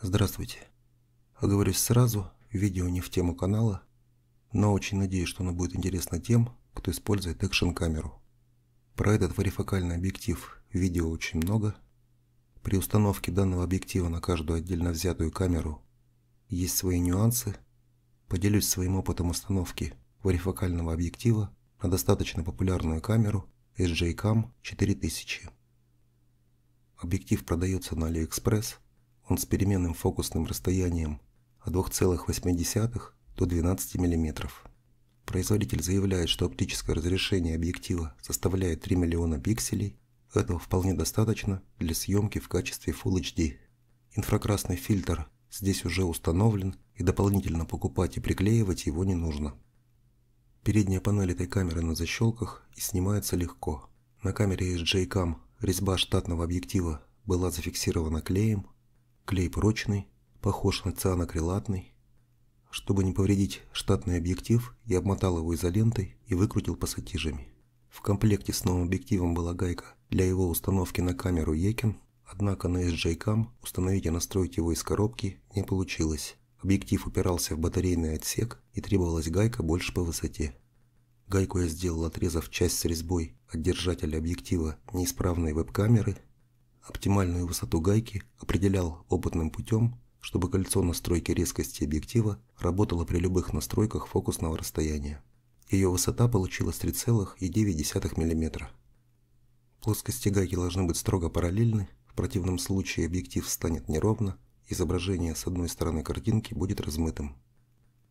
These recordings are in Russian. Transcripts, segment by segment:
Здравствуйте. Оговорюсь сразу, видео не в тему канала, но очень надеюсь, что оно будет интересно тем, кто использует экшн-камеру. Про этот варифокальный объектив видео очень много. При установке данного объектива на каждую отдельно взятую камеру есть свои нюансы. Поделюсь своим опытом установки варифокального объектива на достаточно популярную камеру SJCAM 4000. Объектив продается на AliExpress – он с переменным фокусным расстоянием от 2,8 до 12 мм. Производитель заявляет, что оптическое разрешение объектива составляет 3 миллиона пикселей. Этого вполне достаточно для съемки в качестве Full HD. Инфракрасный фильтр здесь уже установлен и дополнительно покупать и приклеивать его не нужно. Передняя панель этой камеры на защелках и снимается легко. На камере SJ-Cam резьба штатного объектива была зафиксирована клеем, Клей прочный, похож на цианокрилатный. Чтобы не повредить штатный объектив, я обмотал его изолентой и выкрутил пассатижами. В комплекте с новым объективом была гайка для его установки на камеру Екин, однако на SJCam установить и настроить его из коробки не получилось. Объектив упирался в батарейный отсек и требовалась гайка больше по высоте. Гайку я сделал, отрезав часть с резьбой от держателя объектива неисправной веб-камеры Оптимальную высоту гайки определял опытным путем, чтобы кольцо настройки резкости объектива работало при любых настройках фокусного расстояния. Ее высота получилась 3,9 мм. Плоскости гайки должны быть строго параллельны, в противном случае объектив станет неровно, изображение с одной стороны картинки будет размытым.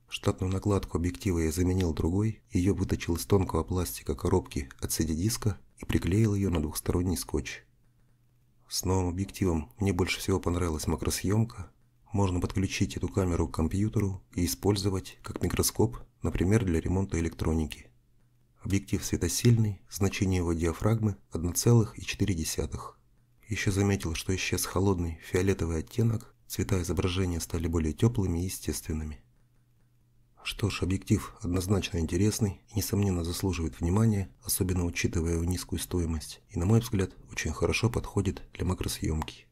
Штатную накладку объектива я заменил другой, ее выточил из тонкого пластика коробки от CD-диска и приклеил ее на двухсторонний скотч. С новым объективом мне больше всего понравилась макросъемка. Можно подключить эту камеру к компьютеру и использовать как микроскоп, например, для ремонта электроники. Объектив светосильный, значение его диафрагмы 1,4. Еще заметил, что исчез холодный фиолетовый оттенок, цвета изображения стали более теплыми и естественными. Что ж, объектив однозначно интересный и, несомненно, заслуживает внимания, особенно учитывая его низкую стоимость, и, на мой взгляд, очень хорошо подходит для макросъемки.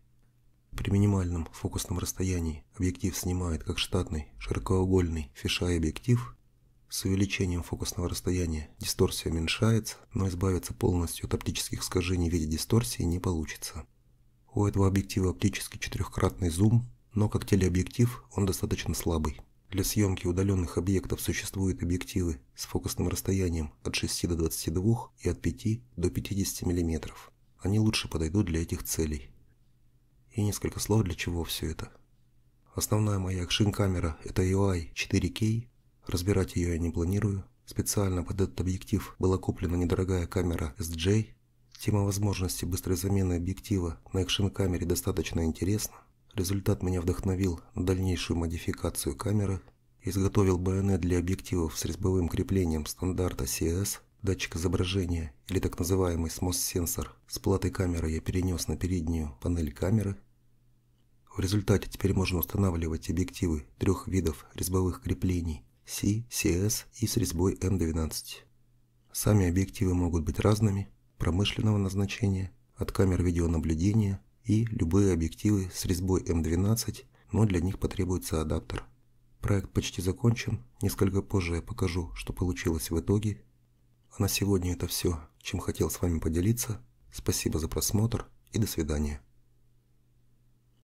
При минимальном фокусном расстоянии объектив снимает как штатный широкоугольный фишай объектив. С увеличением фокусного расстояния дисторсия уменьшается, но избавиться полностью от оптических искажений в виде дисторсии не получится. У этого объектива оптический четырехкратный зум, но как телеобъектив он достаточно слабый. Для съемки удаленных объектов существуют объективы с фокусным расстоянием от 6 до 22 и от 5 до 50 мм. Они лучше подойдут для этих целей. И несколько слов, для чего все это. Основная моя экшн-камера это UI 4K, разбирать ее я не планирую. Специально под этот объектив была куплена недорогая камера SJ. Тема возможности быстрой замены объектива на экшн-камере достаточно интересна. Результат меня вдохновил на дальнейшую модификацию камеры. Изготовил байонет для объективов с резьбовым креплением стандарта CS, датчик изображения или так называемый SMOS-сенсор. С платой камеры я перенес на переднюю панель камеры. В результате теперь можно устанавливать объективы трех видов резьбовых креплений C, CS и с резьбой M12. Сами объективы могут быть разными, промышленного назначения, от камер видеонаблюдения и любые объективы с резьбой М12, но для них потребуется адаптер. Проект почти закончен, несколько позже я покажу, что получилось в итоге. А на сегодня это все, чем хотел с вами поделиться. Спасибо за просмотр и до свидания.